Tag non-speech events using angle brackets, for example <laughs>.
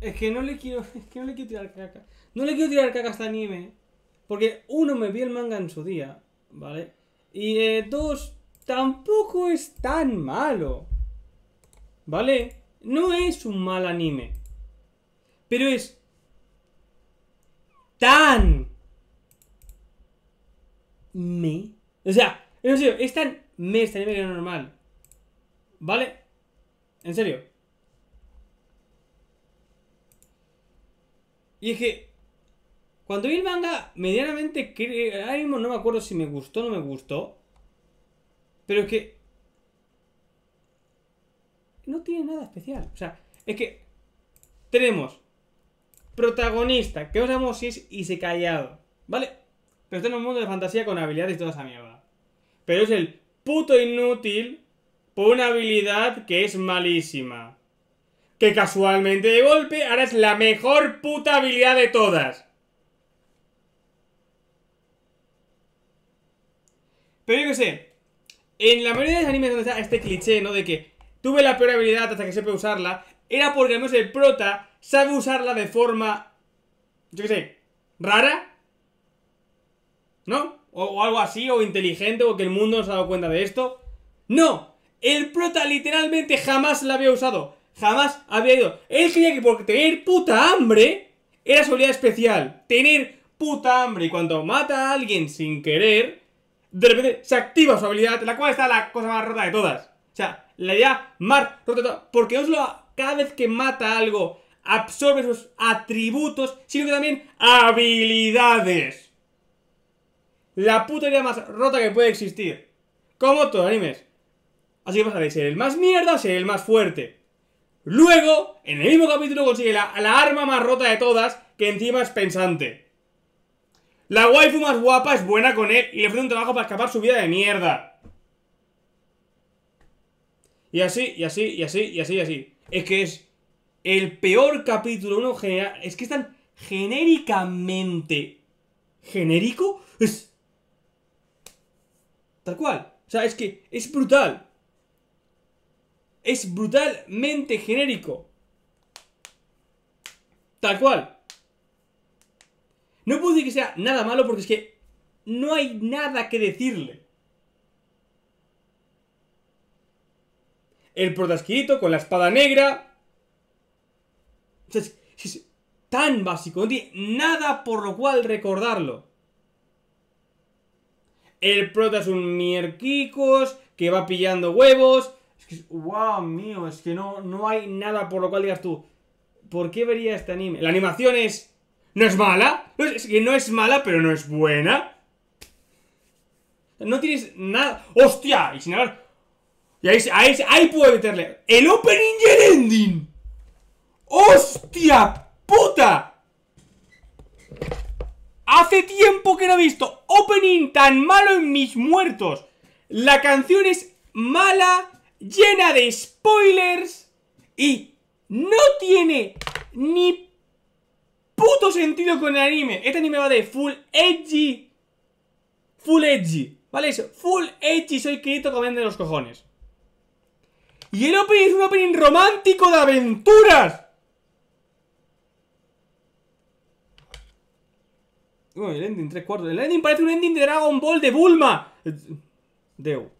Es que no le quiero. <laughs> que no le quiero tirar caca. No le quiero tirar caca a este anime. Porque uno me vi el manga en su día, ¿vale? Y eh, dos, tampoco es tan malo. ¿Vale? No es un mal anime. Pero es tan me. O sea, en serio, es tan me este anime que es normal. ¿Vale? En serio. Y es que cuando vi el manga, medianamente, ahora mismo no me acuerdo si me gustó o no me gustó. Pero es que... No tiene nada especial. O sea, es que tenemos protagonista, que os y se se callado, ¿vale? Pero está en un mundo de fantasía con habilidades y toda esa mierda. Pero es el puto inútil por una habilidad que es malísima que casualmente de golpe ahora es la mejor puta habilidad de todas. Pero yo qué sé, en la mayoría de los animes donde está este cliché, ¿no? De que tuve la peor habilidad hasta que sepa usarla, era porque al el prota sabe usarla de forma, yo qué sé, rara, ¿no? O, o algo así, o inteligente, o que el mundo no se ha dado cuenta de esto. ¡No! El prota literalmente jamás la había usado. Jamás había ido. Él creía que porque tener puta hambre era su habilidad especial. Tener puta hambre. Y cuando mata a alguien sin querer, de repente se activa su habilidad, la cual está la cosa más rota de todas. O sea, la idea más rota de todas. Porque no solo cada vez que mata algo absorbe sus atributos, sino que también habilidades. La puta idea más rota que puede existir. Como todo animes. Así que vas a ser el más mierda, ser el más fuerte. Luego, en el mismo capítulo consigue la, la arma más rota de todas, que encima es pensante. La waifu más guapa es buena con él y le ofrece un trabajo para escapar su vida de mierda. Y así, y así, y así, y así, y así. Es que es el peor capítulo, uno general. Es que es tan genéricamente. ¿Genérico? Es. Tal cual. O sea, es que es brutal es brutalmente genérico. Tal cual. No puedo decir que sea nada malo porque es que no hay nada que decirle. El protasquirito con la espada negra. O sea, es, tan básico, no tiene nada por lo cual recordarlo. El prota es un mierquicos que va pillando huevos es que, wow, mío, es que no, no hay nada por lo cual digas tú, ¿por qué vería este anime? La animación es... No es mala, es, que no es mala, pero no es buena. No tienes nada. ¡Hostia! Y sin hablar. Y ahí, ahí, ahí puedo meterle. ¡El opening y el ending! ¡Hostia! ¡Puta! Hace tiempo que no he visto opening tan malo en mis muertos. La canción es mala llena de spoilers y no tiene ni puto sentido con el anime. Este anime va de full edgy. Full edgy. ¿Vale? Eso. Full edgy. Soy Kirito de los cojones. Y el opening es un opening romántico de aventuras. Uy, el ending, tres cuartos. El ending parece un ending de Dragon Ball de Bulma. Eh, Deu.